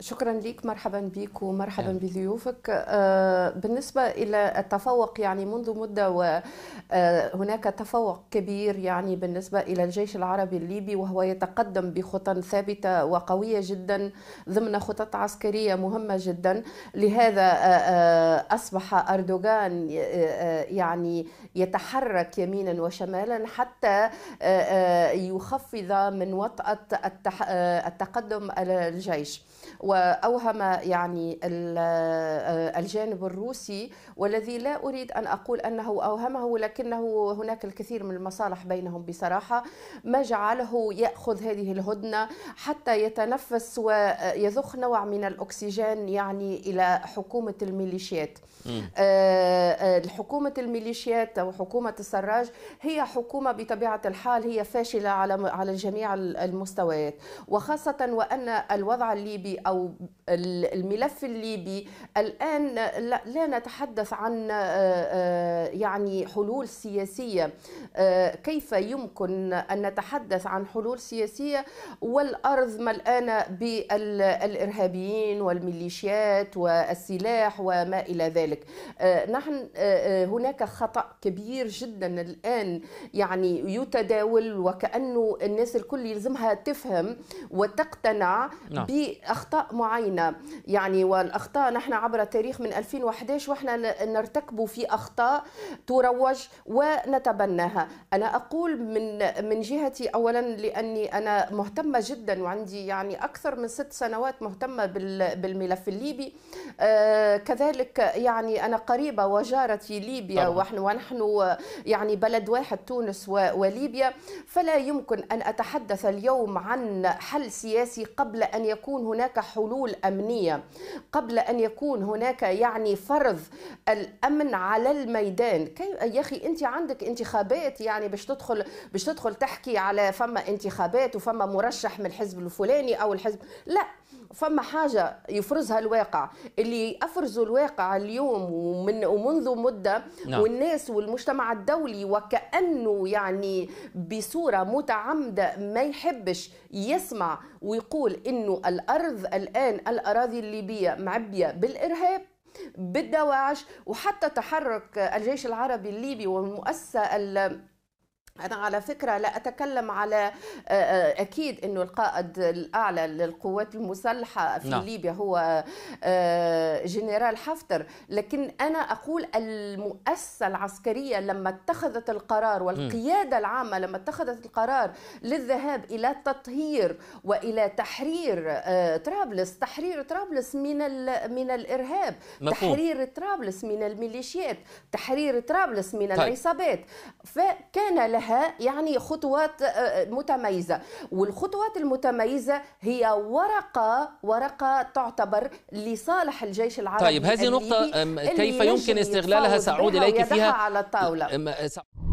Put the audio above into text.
شكرا لك مرحبا بك ومرحبا يعني. بضيوفك آه، بالنسبة إلى التفوق يعني منذ مدة وهناك آه، تفوق كبير يعني بالنسبة إلى الجيش العربي الليبي وهو يتقدم بخطى ثابتة وقوية جدا ضمن خطط عسكرية مهمة جدا لهذا آه، أصبح أردوغان يعني يتحرك يمينا وشمالا حتى يخفض من وطأة التقدم الجيش واوهم يعني آه، الجانب الروسي والذي لا اريد ان اقول انه اوهمه لكنه هناك الكثير من المصالح بينهم بصراحه ما جعله ياخذ هذه الهدنه حتى يتنفس ويضخ نوع من الاكسجين يعني الى حكومه الميليشيات آه، آه، حكومه الميليشيات او حكومه السراج هي حكومه بطبيعه الحال هي فاشله على على جميع المستويات وخاصه وان الوضع الليبي او او الملف الليبي الان لا نتحدث عن آه، آه، يعني حلول سياسيه آه، كيف يمكن ان نتحدث عن حلول سياسيه والارض ملآنه بالارهابيين والميليشيات والسلاح وما الى ذلك نحن هناك خطا كبير جدا الان يعني يتداول وكانه الناس الكل يلزمها تفهم وتقتنع نعم. باخطاء معينه يعني والاخطاء نحن عبر التاريخ من 2011 واحنا نرتكب في اخطاء تروج ونتبناها انا اقول من من جهتي اولا لاني انا مهتمه جدا وعندي يعني اكثر من ست سنوات مهتمه بالملف الليبي آه، كذلك يعني انا قريبه وجارتي ليبيا ونحن ونحن يعني بلد واحد تونس وليبيا فلا يمكن ان اتحدث اليوم عن حل سياسي قبل ان يكون هناك حلول امنيه قبل ان يكون هناك يعني فرض الامن على الميدان يا اخي انت عندك انتخابات يعني باش تدخل باش تدخل تحكي على فما انتخابات وفما مرشح من الحزب الفلاني او الحزب لا فما حاجة يفرزها الواقع اللي أفرزوا الواقع اليوم ومن ومنذ مدة نعم. والناس والمجتمع الدولي وكأنه يعني بصورة متعمدة ما يحبش يسمع ويقول إنه الأرض الآن الأراضي الليبية معبية بالإرهاب بالدواعش وحتى تحرك الجيش العربي الليبي والمؤسسة أنا على فكرة لا أتكلم على آه، آه، أكيد أنه القائد الأعلى للقوات المسلحة في لا. نعم. ليبيا هو آه، جنرال حفتر لكن أنا أقول المؤسسة العسكرية لما اتخذت القرار والقيادة العامة لما اتخذت القرار للذهاب إلى تطهير وإلى تحرير طرابلس تحرير طرابلس من من الإرهاب مفهوم. تحرير طرابلس من الميليشيات تحرير طرابلس من طيب. العصابات فكان لها انتهاء يعني خطوات آه، آه، متميزه والخطوات المتميزه هي ورقه ورقه تعتبر لصالح الجيش العربي طيب هذه نقطه كيف يمكن استغلالها سعود اليك فيها على الطاوله